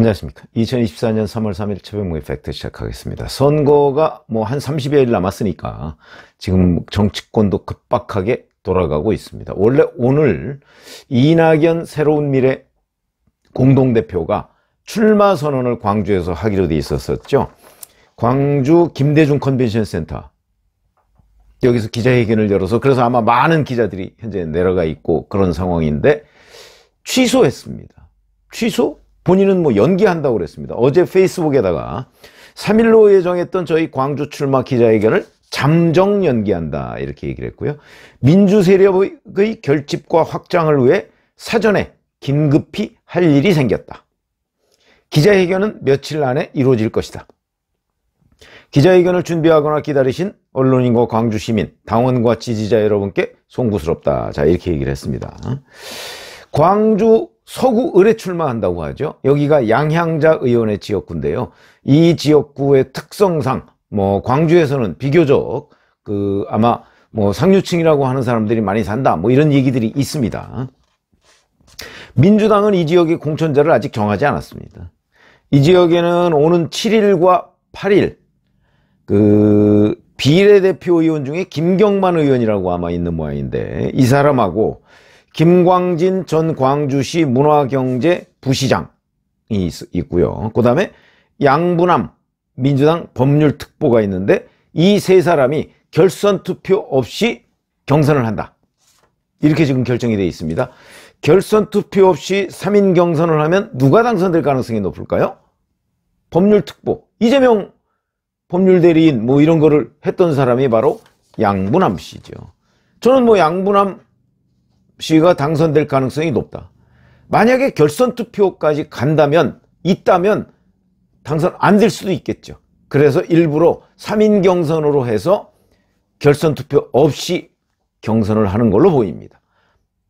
안녕하십니까. 2024년 3월 3일 최병목의 팩트 시작하겠습니다. 선거가 뭐 한 30여일 남았으니까 지금 정치권도 급박하게 돌아가고 있습니다. 원래 오늘 이낙연 새로운 미래 공동대표가 출마 선언을 광주에서 하기로 돼 있었었죠. 광주 김대중 컨벤션 센터 여기서 기자회견을 열어서 그래서 아마 많은 기자들이 현재 내려가 있고 그런 상황인데 취소했습니다. 취소? 본인은 뭐 연기한다고 그랬습니다. 어제 페이스북에다가 3일로 예정했던 저희 광주 출마 기자회견을 잠정 연기한다 이렇게 얘기를 했고요. 민주 세력의 결집과 확장을 위해 사전에 긴급히 할 일이 생겼다. 기자회견은 며칠 안에 이루어질 것이다. 기자회견을 준비하거나 기다리신 언론인과 광주 시민, 당원과 지지자 여러분께 송구스럽다. 자, 이렇게 얘기를 했습니다. 광주 서구을에 출마한다고 하죠. 여기가 양향자 의원의 지역구인데요. 이 지역구의 특성상 뭐 광주에서는 비교적 그 아마 뭐 상류층이라고 하는 사람들이 많이 산다 뭐 이런 얘기들이 있습니다. 민주당은 이 지역의 공천자를 아직 정하지 않았습니다. 이 지역에는 오는 7일과 8일 그 비례대표 의원 중에 김경만 의원이라고 아마 있는 모양인데 이 사람하고 김광진 전 광주시 문화경제 부시장이 있, 있고요. 그 다음에 양분함 민주당 법률특보가 있는데 이 세 사람이 결선 투표 없이 경선을 한다. 이렇게 지금 결정이 되어 있습니다. 결선 투표 없이 3인 경선을 하면 누가 당선될 가능성이 높을까요? 법률특보, 이재명 법률대리인 뭐 이런 거를 했던 사람이 바로 양분함 씨죠. 저는 뭐 양분함 씨가 당선될 가능성이 높다. 만약에 결선 투표까지 간다면 있다면 당선 안 될 수도 있겠죠. 그래서 일부러 3인 경선으로 해서 결선 투표 없이 경선을 하는 걸로 보입니다.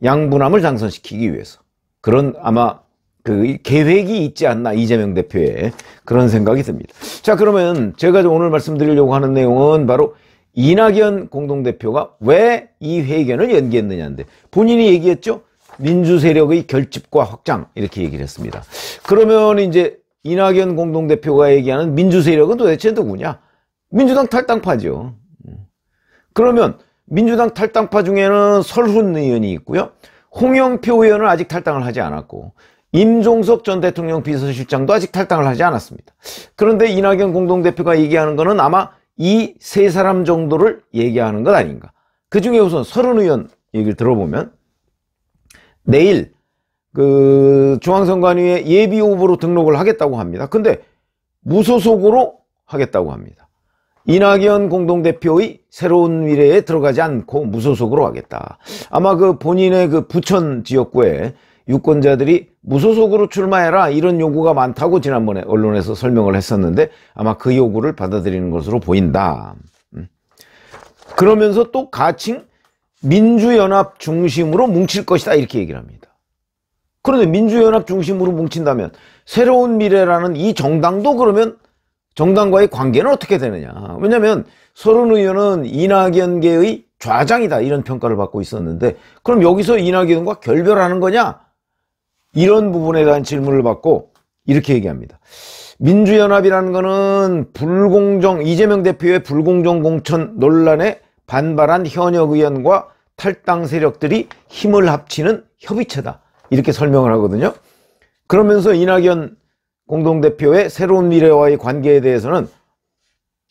양분함을 당선시키기 위해서. 그런 아마 그 계획이 있지 않나 이재명 대표의 그런 생각이 듭니다. 자 그러면 제가 오늘 말씀드리려고 하는 내용은 바로 이낙연 공동대표가 왜 이 회견을 연기했느냐인데 본인이 얘기했죠. 민주세력의 결집과 확장 이렇게 얘기를 했습니다. 그러면 이제 이낙연 공동대표가 얘기하는 민주세력은 도대체 누구냐? 민주당 탈당파죠. 그러면 민주당 탈당파 중에는 설훈 의원이 있고요. 홍영표 의원은 아직 탈당을 하지 않았고 임종석 전 대통령 비서실장도 아직 탈당을 하지 않았습니다. 그런데 이낙연 공동대표가 얘기하는 것은 아마 이세 사람 정도를 얘기하는 것 아닌가. 그 중에 우선 서른 의원 얘기를 들어보면 내일 그 중앙선관위에 예비 후보로 등록을 하겠다고 합니다. 근데 무소속으로 하겠다고 합니다. 이낙연 공동대표의 새로운 미래에 들어가지 않고 무소속으로 하겠다. 아마 그 본인의 그 부천 지역구에 유권자들이 무소속으로 출마해라 이런 요구가 많다고 지난번에 언론에서 설명을 했었는데 아마 그 요구를 받아들이는 것으로 보인다. 음. 그러면서 또 가칭 민주연합 중심으로 뭉칠 것이다 이렇게 얘기를 합니다. 그런데 민주연합 중심으로 뭉친다면 새로운 미래라는 이 정당도 그러면 정당과의 관계는 어떻게 되느냐. 왜냐하면 서른 의원은 이낙연계의 좌장이다 이런 평가를 받고 있었는데 그럼 여기서 이낙연과 결별하는 거냐? 이런 부분에 대한 질문을 받고 이렇게 얘기합니다. 민주연합이라는 거는 불공정 이재명 대표의 불공정 공천 논란에 반발한 현역 의원과 탈당 세력들이 힘을 합치는 협의체다. 이렇게 설명을 하거든요. 그러면서 이낙연 공동대표의 새로운 미래와의 관계에 대해서는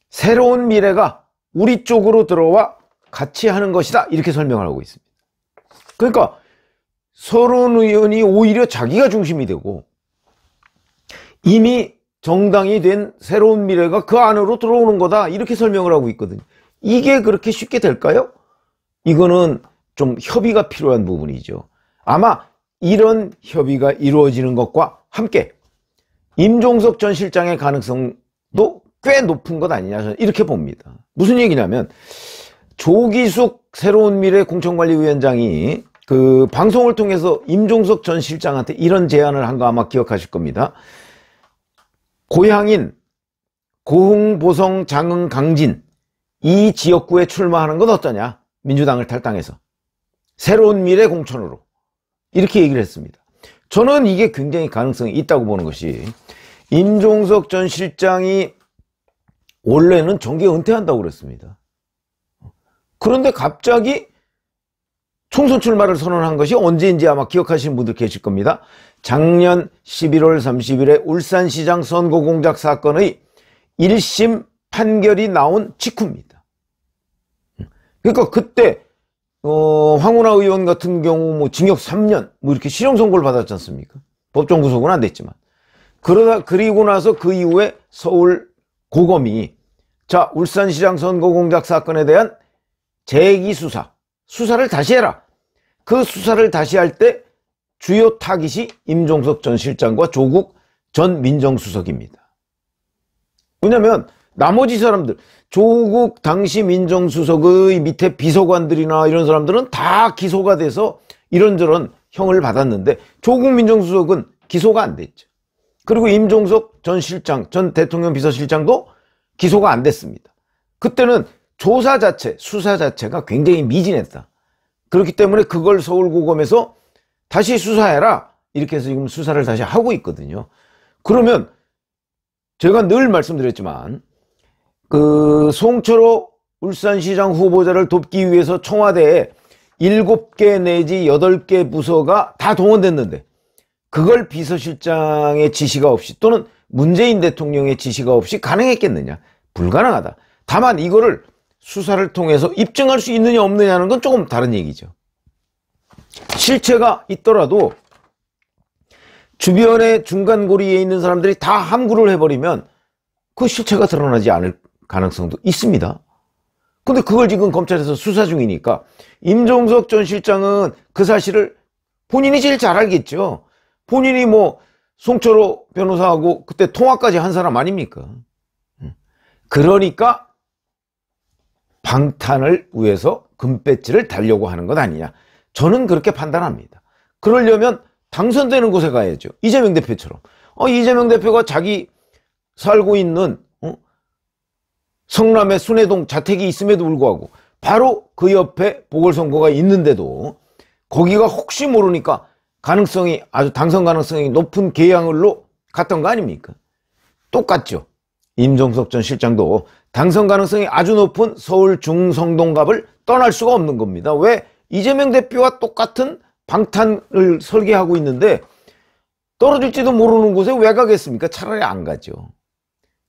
새로운 미래가 우리 쪽으로 들어와 같이 하는 것이다. 이렇게 설명을 하고 있습니다. 그러니까 서론 의원이 오히려 자기가 중심이 되고 이미 정당이 된 새로운 미래가 그 안으로 들어오는 거다 이렇게 설명을 하고 있거든요 이게 그렇게 쉽게 될까요? 이거는 좀 협의가 필요한 부분이죠 아마 이런 협의가 이루어지는 것과 함께 임종석 전 실장의 가능성도 꽤 높은 것 아니냐 저는 이렇게 봅니다 무슨 얘기냐면 조기숙 새로운 미래 공천관리위원장이 그 방송을 통해서 임종석 전 실장한테 이런 제안을 한 거 아마 기억하실 겁니다. 고향인 고흥, 보성, 장흥, 강진 이 지역구에 출마하는 건 어떠냐? 민주당을 탈당해서 새로운 미래 공천으로 이렇게 얘기를 했습니다. 저는 이게 굉장히 가능성이 있다고 보는 것이 임종석 전 실장이 원래는 정계 은퇴한다고 그랬습니다. 그런데 갑자기 총선 출마를 선언한 것이 언제인지 아마 기억하시는 분들 계실 겁니다. 작년 11월 30일에 울산시장 선거공작 사건의 1심 판결이 나온 직후입니다. 그러니까 그때 어, 황운하 의원 같은 경우 뭐 징역 3년 뭐 이렇게 실형 선고를 받았지 않습니까? 법정 구속은 안 됐지만 그러다 그리고 나서 그 이후에 서울 고검이 자 울산시장 선거공작 사건에 대한 재기 수사 수사를 다시 해라. 그 수사를 다시 할 때 주요 타깃이 임종석 전 실장과 조국 전 민정수석입니다. 왜냐하면 나머지 사람들 조국 당시 민정수석의 밑에 비서관들이나 이런 사람들은 다 기소가 돼서 이런저런 형을 받았는데 조국 민정수석은 기소가 안 됐죠. 그리고 임종석 전 실장, 전 대통령 비서실장도 기소가 안 됐습니다. 그때는 조사 자체, 수사 자체가 굉장히 미진했다. 그렇기 때문에 그걸 서울고검에서 다시 수사해라. 이렇게 해서 지금 수사를 다시 하고 있거든요. 그러면 제가 늘 말씀드렸지만 그 송철호 울산시장 후보자를 돕기 위해서 청와대에 7개 내지 8개 부서가 다 동원됐는데 그걸 비서실장의 지시가 없이 또는 문재인 대통령의 지시가 없이 가능했겠느냐? 불가능하다. 다만 이거를 수사를 통해서 입증할 수 있느냐 없느냐는 건 조금 다른 얘기죠. 실체가 있더라도 주변의 중간고리에 있는 사람들이 다 함구를 해버리면 그 실체가 드러나지 않을 가능성도 있습니다. 근데 그걸 지금 검찰에서 수사 중이니까 임종석 전 실장은 그 사실을 본인이 제일 잘 알겠죠. 본인이 뭐 송철호 변호사하고 그때 통화까지 한 사람 아닙니까? 그러니까 방탄을 위해서 금배지를 달려고 하는 것 아니냐. 저는 그렇게 판단합니다. 그러려면 당선되는 곳에 가야죠. 이재명 대표처럼. 어, 이재명 대표가 자기 살고 있는 어? 성남의 순회동 자택이 있음에도 불구하고 바로 그 옆에 보궐선거가 있는데도 거기가 혹시 모르니까 가능성이 아주 당선 가능성이 높은 계양을로 갔던 거 아닙니까? 똑같죠. 임종석 전 실장도 당선 가능성이 아주 높은 서울 중성동갑을 떠날 수가 없는 겁니다. 왜? 이재명 대표와 똑같은 방탄을 설계하고 있는데 떨어질지도 모르는 곳에 왜 가겠습니까? 차라리 안 가죠.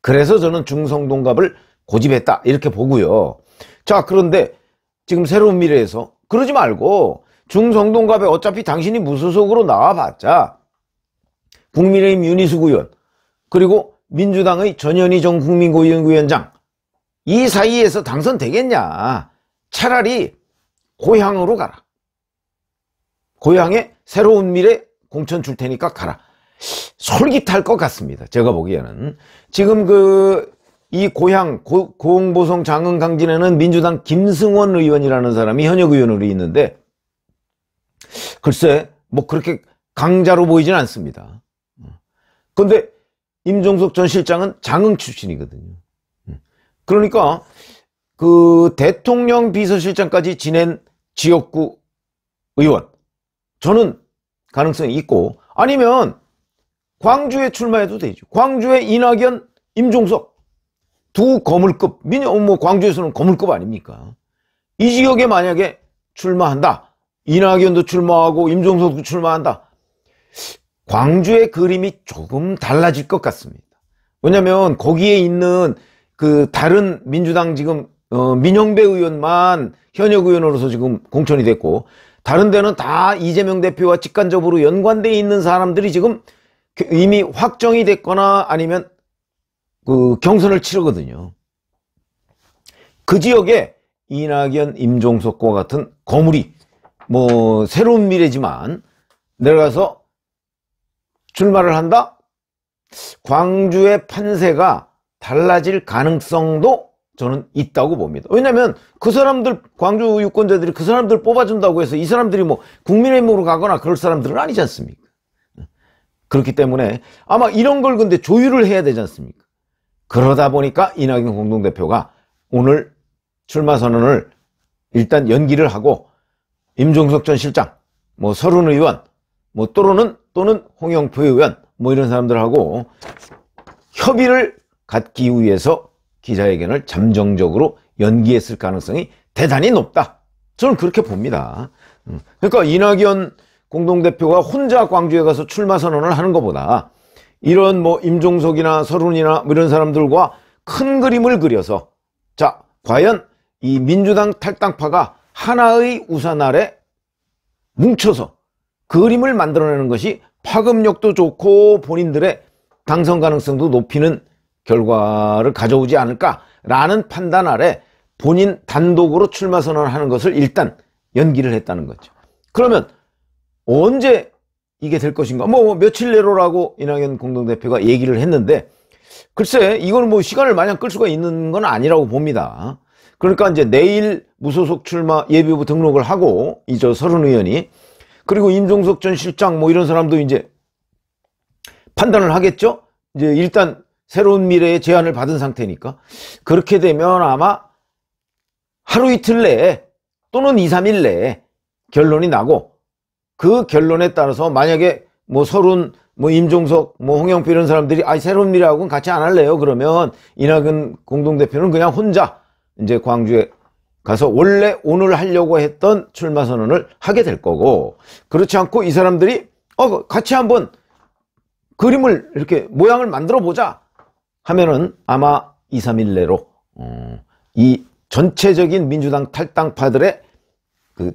그래서 저는 중성동갑을 고집했다 이렇게 보고요. 자 그런데 지금 새로운 미래에서 그러지 말고 중성동갑에 어차피 당신이 무소속으로 나와봤자 국민의힘 윤희숙 의원 그리고 민주당의 전현희 전 국민고위원장 이 사이에서 당선되겠냐 차라리 고향으로 가라 고향에 새로운 미래 공천 줄 테니까 가라 솔깃할 것 같습니다 제가 보기에는 지금 그 이 고향 고, 흥보성 장흥 강진에는 민주당 김승원 의원이라는 사람이 현역 의원으로 있는데 글쎄 뭐 그렇게 강자로 보이진 않습니다 근데 임종석 전 실장은 장흥 출신이거든요 그러니까 그 대통령 비서실장까지 지낸 지역구 의원 저는 가능성이 있고 아니면 광주에 출마해도 되죠. 광주에 이낙연, 임종석 두 거물급 민영 뭐 광주에서는 거물급 아닙니까? 이 지역에 만약에 출마한다. 이낙연도 출마하고 임종석도 출마한다. 광주의 그림이 조금 달라질 것 같습니다. 왜냐하면 거기에 있는 그 다른 민주당 지금 어, 민영배 의원만 현역 의원으로서 지금 공천이 됐고 다른 데는 다 이재명 대표와 직간접으로 연관돼 있는 사람들이 지금 이미 확정이 됐거나 아니면 그 경선을 치르거든요. 그 지역에 이낙연, 임종석과 같은 거물이 뭐 새로운 미래지만 내려가서 출마를 한다? 광주의 판세가 달라질 가능성도 저는 있다고 봅니다. 왜냐면 하그 사람들 광주 유권자들이 그 사람들 뽑아준다고 해서 이 사람들이 뭐 국민의힘으로 가거나 그럴 사람들은 아니지 않습니까? 그렇기 때문에 아마 이런 걸 근데 조율을 해야 되지 않습니까? 그러다 보니까 이낙연 공동대표가 오늘 출마 선언을 일단 연기를 하고 임종석 전 실장, 뭐 서른 의원, 뭐 또는 또는 홍영표 의원 뭐 이런 사람들하고 협의를 갖기 위해서 기자회견을 잠정적으로 연기했을 가능성이 대단히 높다. 저는 그렇게 봅니다. 음, 그러니까 이낙연 공동대표가 혼자 광주에 가서 출마 선언을 하는 것보다 이런 뭐 임종석이나 서른이나 뭐 이런 사람들과 큰 그림을 그려서 자 과연 이 민주당 탈당파가 하나의 우산 아래 뭉쳐서 그림을 만들어내는 것이 파급력도 좋고 본인들의 당선 가능성도 높이는 결과를 가져오지 않을까라는 판단 아래 본인 단독으로 출마 선언하는 을 것을 일단 연기를 했다는 거죠. 그러면 언제 이게 될 것인가? 뭐, 뭐 며칠 내로라고 이낙연 공동대표가 얘기를 했는데 글쎄 이건 뭐 시간을 마냥 끌 수가 있는 건 아니라고 봅니다. 그러니까 이제 내일 무소속 출마 예비후보 등록을 하고 이저 서른 의원이 그리고 임종석 전 실장 뭐 이런 사람도 이제 판단을 하겠죠. 이제 일단 새로운 미래의 제안을 받은 상태니까 그렇게 되면 아마 하루 이틀 내에 또는 2, 3일 내에 결론이 나고 그 결론에 따라서 만약에 뭐 서른 뭐 임종석 뭐 홍영표 이런 사람들이 아 새로운 미래하고는 같이 안 할래요 그러면 이낙연 공동대표는 그냥 혼자 이제 광주에 가서 원래 오늘 하려고 했던 출마 선언을 하게 될 거고 그렇지 않고 이 사람들이 어 같이 한번 그림을 이렇게 모양을 만들어 보자 하면은 아마 2, 3일 내로 어, 이 전체적인 민주당 탈당파들의 그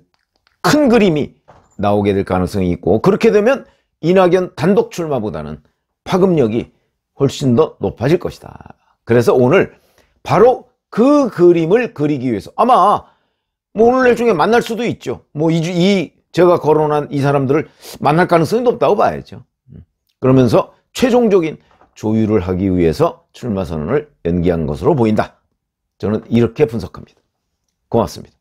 큰 그림이 나오게 될 가능성이 있고 그렇게 되면 이낙연 단독 출마보다는 파급력이 훨씬 더 높아질 것이다. 그래서 오늘 바로 그 그림을 그리기 위해서 아마 뭐 오늘 날 중에 만날 수도 있죠. 뭐 이, 이 제가 거론한 이 사람들을 만날 가능성이 높다고 봐야죠. 음. 그러면서 최종적인 조율을 하기 위해서 출마 선언을 연기한 것으로 보인다. 저는 이렇게 분석합니다. 고맙습니다.